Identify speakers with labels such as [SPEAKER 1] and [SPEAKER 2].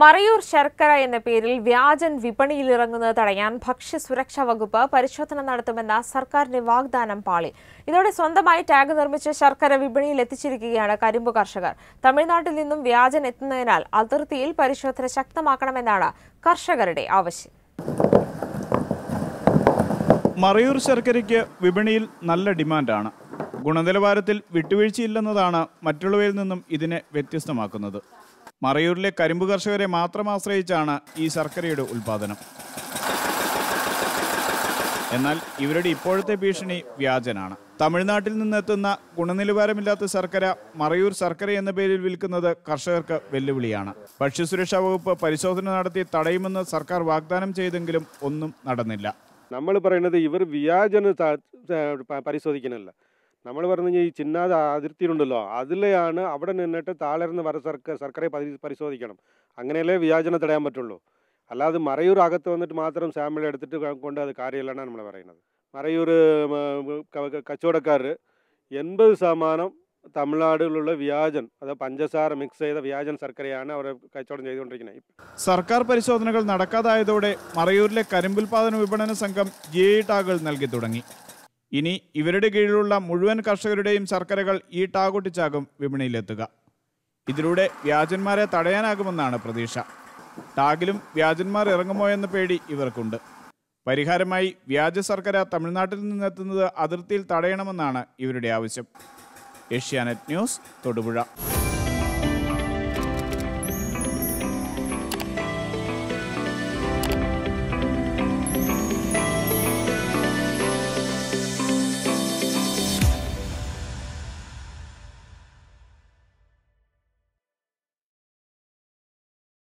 [SPEAKER 1] മറയൂർ ശർക്കര എന്ന പേരിൽ വ്യാജൻ വിപണിയിലിറങ്ങുന്നത് തടയാൻ ഭക്ഷ്യസുരക്ഷാ വകുപ്പ് പരിശോധന നടത്തുമെന്ന സർക്കാരിന്റെ വാഗ്ദാനം പാളി ഇതോടെ സ്വന്തമായി ടാഗ് നിർമ്മിച്ച് ശർക്കര വിപണിയിൽ എത്തിച്ചിരിക്കുകയാണ് കരിമ്പ് കർഷകർ തമിഴ്നാട്ടിൽ നിന്നും വ്യാജൻ എത്തുന്നതിനാൽ അതിർത്തിയിൽ പരിശോധന ശക്തമാക്കണമെന്നാണ് കർഷകരുടെ ആവശ്യം
[SPEAKER 2] മറയൂർ ശർക്കരയ്ക്ക് വിപണിയിൽ നല്ല ഡിമാൻഡാണ് ഗുണനിലവാരത്തിൽ വിട്ടുവീഴ്ചയില്ലെന്നതാണ് മറ്റുള്ളവയിൽ നിന്നും ഇതിനെ വ്യത്യസ്തമാക്കുന്നത് മറയൂരിലെ കരിമ്പ് കർഷകരെ മാത്രം ആശ്രയിച്ചാണ് ഈ ശർക്കരയുടെ ഉൽപാദനം എന്നാൽ ഇവരുടെ ഇപ്പോഴത്തെ ഭീഷണി വ്യാജനാണ് തമിഴ്നാട്ടിൽ നിന്നെത്തുന്ന ഗുണനിലവാരമില്ലാത്ത ശർക്കര മറയൂർ ശർക്കര എന്ന പേരിൽ വിൽക്കുന്നത് കർഷകർക്ക് വെല്ലുവിളിയാണ് ഭക്ഷ്യസുരക്ഷാ വകുപ്പ് പരിശോധന നടത്തി തടയുമെന്ന് സർക്കാർ വാഗ്ദാനം ചെയ്തെങ്കിലും ഒന്നും നടന്നില്ല
[SPEAKER 3] നമ്മൾ പറയുന്നത് ഇവർ വ്യാജന പരിശോധിക്കണല്ല നമ്മൾ പറഞ്ഞു കഴിഞ്ഞാൽ ഈ ചിന്നാത അതിർത്തിയിലുണ്ടല്ലോ അതിലെയാണ് അവിടെ നിന്നിട്ട് താളർന്ന് വര സർക്കാർ സർക്കാരെ പരിശോധിക്കണം അങ്ങനെയല്ലേ വ്യാജന തടയാൻ പറ്റുള്ളൂ അല്ലാതെ മറയൂർ അകത്ത് വന്നിട്ട് മാത്രം സാമ്പിൾ എടുത്തിട്ട് കൊണ്ട് അത് കാര്യമില്ലെന്നാണ് നമ്മൾ പറയുന്നത് മറയൂർ കച്ചവടക്കാർ എൺപത് ശതമാനം തമിഴ്നാടുകളിലുള്ള വ്യാജൻ അതായത് പഞ്ചസാര മിക്സ് ചെയ്ത വ്യാജൻ ശർക്കരയാണ് അവർ കച്ചവടം ചെയ്തുകൊണ്ടിരിക്കുന്നത്
[SPEAKER 2] സർക്കാർ പരിശോധനകൾ നടക്കാതായതോടെ മറയൂരിലെ കരിമ്പുൽപാദന വിപണന സംഘം ജി ടാഗുകൾ നൽകി തുടങ്ങി ഇനി ഇവരുടെ കീഴിലുള്ള മുഴുവൻ കർഷകരുടെയും ശർക്കരകൾ ഈ ടാഗൊട്ടിച്ചാകും വിപണിയിലെത്തുക ഇതിലൂടെ വ്യാജന്മാരെ തടയാനാകുമെന്നാണ് പ്രതീക്ഷ ടാഗിലും വ്യാജന്മാർ ഇറങ്ങുമോ എന്ന പേടി ഇവർക്കുണ്ട് പരിഹാരമായി വ്യാജ ശർക്കര തമിഴ്നാട്ടിൽ നിന്നെത്തുന്നത് അതിർത്തിയിൽ തടയണമെന്നാണ് ഇവരുടെ ആവശ്യം ഏഷ്യാനെറ്റ് ന്യൂസ് തൊടുപുഴ